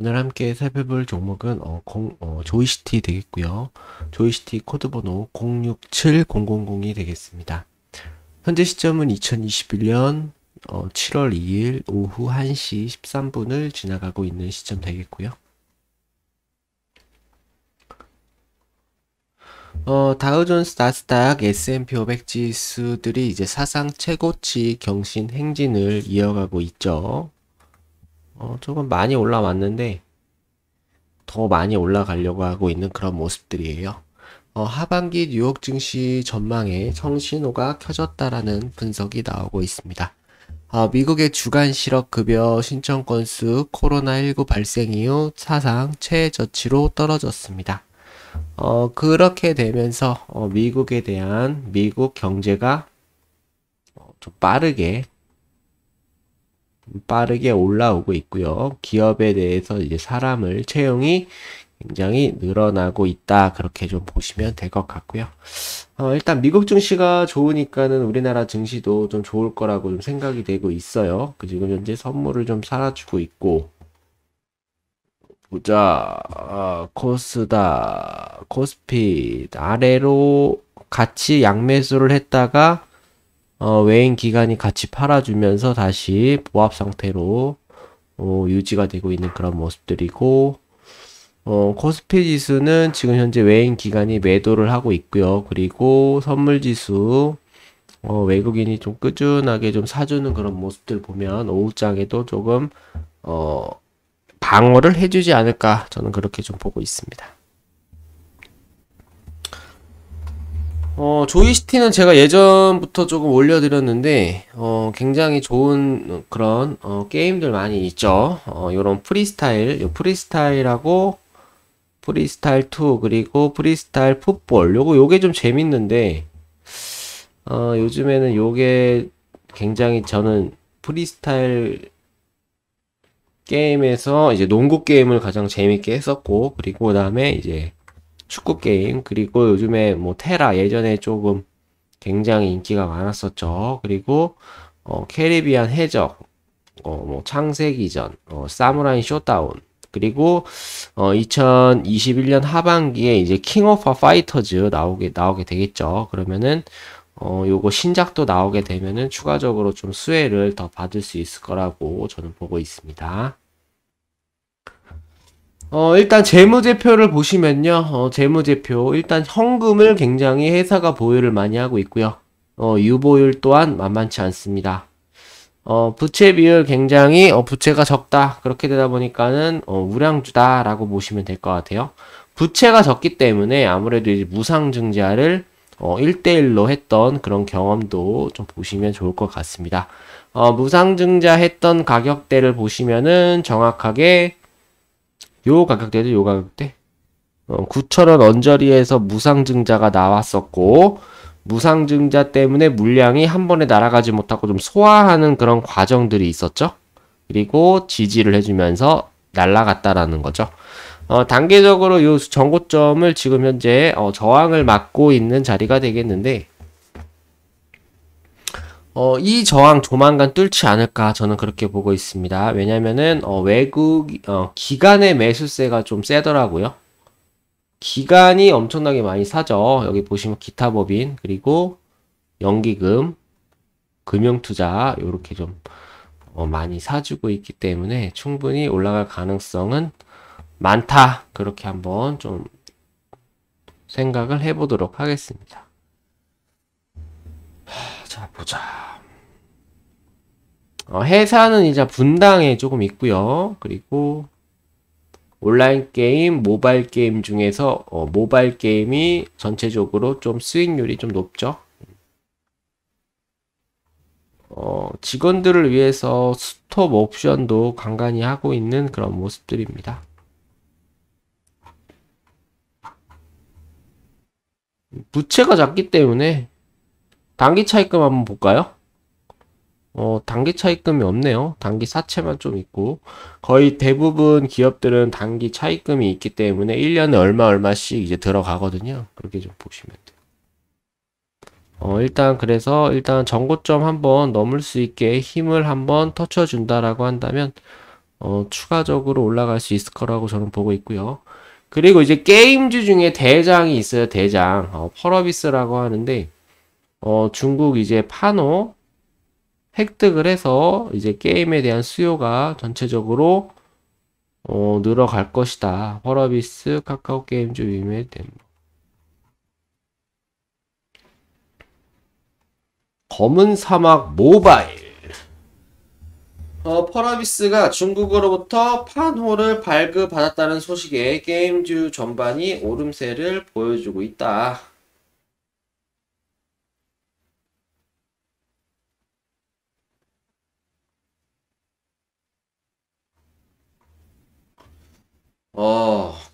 오늘 함께 살펴볼 종목은 어, 공, 어, 조이시티 되겠고요. 조이시티 코드번호 067000이 되겠습니다. 현재 시점은 2021년 어, 7월 2일 오후 1시 13분을 지나가고 있는 시점 되겠고요. 어, 다우존스, 나스닥, S&P 500 지수들이 이제 사상 최고치 경신 행진을 이어가고 있죠. 어, 조금 많이 올라왔는데 더 많이 올라가려고 하고 있는 그런 모습들이에요. 어, 하반기 뉴욕 증시 전망에 청신호가 켜졌다라는 분석이 나오고 있습니다. 어, 미국의 주간 실업 급여 신청 건수 코로나19 발생 이후 사상 최저치로 떨어졌습니다. 어, 그렇게 되면서 어, 미국에 대한 미국 경제가 어, 좀 빠르게 빠르게 올라오고 있고요. 기업에 대해서 이제 사람을 채용이 굉장히 늘어나고 있다. 그렇게 좀 보시면 될 것 같고요. 어, 일단 미국 증시가 좋으니까는 우리나라 증시도 좀 좋을 거라고 좀 생각이 되고 있어요. 그 지금 현재 선물을 좀사라지고 있고 보자 아, 코스다 코스피 아래로 같이 양매수를 했다가 어, 외인 기관이 같이 팔아주면서 다시 보합 상태로 어, 유지가 되고 있는 그런 모습들이고 어, 코스피 지수는 지금 현재 외인 기관이 매도를 하고 있고요. 그리고 선물 지수 어, 외국인이 좀 꾸준하게 좀 사주는 그런 모습들 보면 오후장에도 조금 어, 방어를 해주지 않을까 저는 그렇게 좀 보고 있습니다. 어, 조이시티는 제가 예전부터 조금 올려드렸는데, 어, 굉장히 좋은 그런, 어, 게임들 많이 있죠. 어, 요런 프리스타일, 요 프리스타일하고, 프리스타일 2, 그리고 프리스타일 풋볼. 요거, 요게 좀 재밌는데, 어, 요즘에는 요게 굉장히 저는 프리스타일 게임에서 이제 농구 게임을 가장 재밌게 했었고, 그리고 그 다음에 이제 축구 게임 그리고 요즘에 뭐 테라 예전에 조금 굉장히 인기가 많았었죠. 그리고 어, 캐리비안 해적, 어, 뭐 창세기전, 어, 사무라이 쇼다운 그리고 어, 2021년 하반기에 이제 킹 오브 파이터즈 나오게 나오게 되겠죠. 그러면은 어, 요거 신작도 나오게 되면은 추가적으로 좀 수혜를 더 받을 수 있을 거라고 저는 보고 있습니다. 어, 일단 재무제표를 보시면요. 어, 재무제표. 일단 현금을 굉장히 회사가 보유를 많이 하고 있고요. 어, 유보율 또한 만만치 않습니다. 어, 부채 비율 굉장히, 어, 부채가 적다. 그렇게 되다 보니까는, 어, 우량주다라고 보시면 될 것 같아요. 부채가 적기 때문에 아무래도 이제 무상증자를 어, 1대1로 했던 그런 경험도 좀 보시면 좋을 것 같습니다. 어, 무상증자 했던 가격대를 보시면은 정확하게 요 가격대죠, 요 가격대. 어, 9천원 언저리에서 무상증자가 나왔었고, 무상증자 때문에 물량이 한 번에 날아가지 못하고 좀 소화하는 그런 과정들이 있었죠. 그리고 지지를 해주면서 날라갔다라는 거죠. 어, 단계적으로 요 전고점을 지금 현재 어, 저항을 막고 있는 자리가 되겠는데 어, 이 저항 조만간 뚫지 않을까 저는 그렇게 보고 있습니다. 왜냐면은 어, 외국 어, 기간의 매수세가 좀 세더라고요. 기간이 엄청나게 많이 사죠. 여기 보시면 기타법인 그리고 연기금, 금융투자 이렇게 좀 어, 많이 사주고 있기 때문에 충분히 올라갈 가능성은 많다. 그렇게 한번 좀 생각을 해보도록 하겠습니다. 자 보자. 어, 회사는 이제 분당에 조금 있고요. 그리고 온라인 게임, 모바일 게임 중에서 어, 모바일 게임이 전체적으로 좀 수익률이 좀 높죠. 어, 직원들을 위해서 스톱 옵션도 간간히 하고 있는 그런 모습들입니다. 부채가 작기 때문에 단기 차익금 한번 볼까요? 어, 단기 차입금이 없네요. 단기 사채만 좀 있고 거의 대부분 기업들은 단기 차입금이 있기 때문에 1년에 얼마 얼마씩 이제 들어가거든요. 그렇게 좀 보시면 돼요. 어, 일단 그래서 일단 전고점 한번 넘을 수 있게 힘을 한번 터쳐 준다라고 한다면 어, 추가적으로 올라갈 수 있을 거라고 저는 보고 있고요. 그리고 이제 게임주 중에 대장이 있어요. 대장. 어, 펄어비스라고 하는데 어, 중국 이제 파노 획득을 해서 이제 게임에 대한 수요가 전체적으로 어, 늘어갈 것이다. 펄어비스 카카오 게임즈 위메 덴버. 검은 사막 모바일. 어, 펄어비스가 중국으로부터 판호를 발급받았다는 소식에 게임즈 전반이 오름세를 보여주고 있다.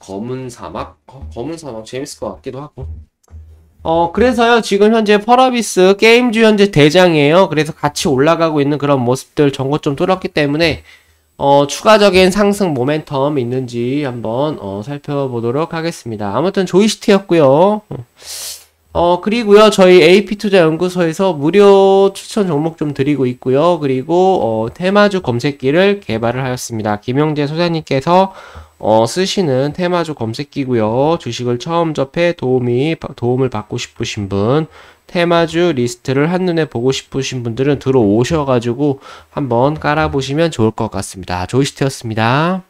검은 사막? 어, 검은 사막 재밌을 것 같기도 하고. 어, 그래서요, 지금 현재 퍼러비스 게임즈 현재 대장이에요. 그래서 같이 올라가고 있는 그런 모습들 정보 좀 뚫었기 때문에, 어, 추가적인 상승 모멘텀 있는지 한번, 어, 살펴보도록 하겠습니다. 아무튼 조이시티였고요 어, 그리고요, 저희 AP투자연구소에서 무료 추천 종목 좀 드리고 있고요. 그리고, 어, 테마주 검색기를 개발을 하였습니다. 김영재 소장님께서, 어, 쓰시는 테마주 검색기고요. 주식을 처음 접해 도움이, 도움을 받고 싶으신 분, 테마주 리스트를 한눈에 보고 싶으신 분들은 들어오셔가지고 한번 깔아보시면 좋을 것 같습니다. 조이스트였습니다.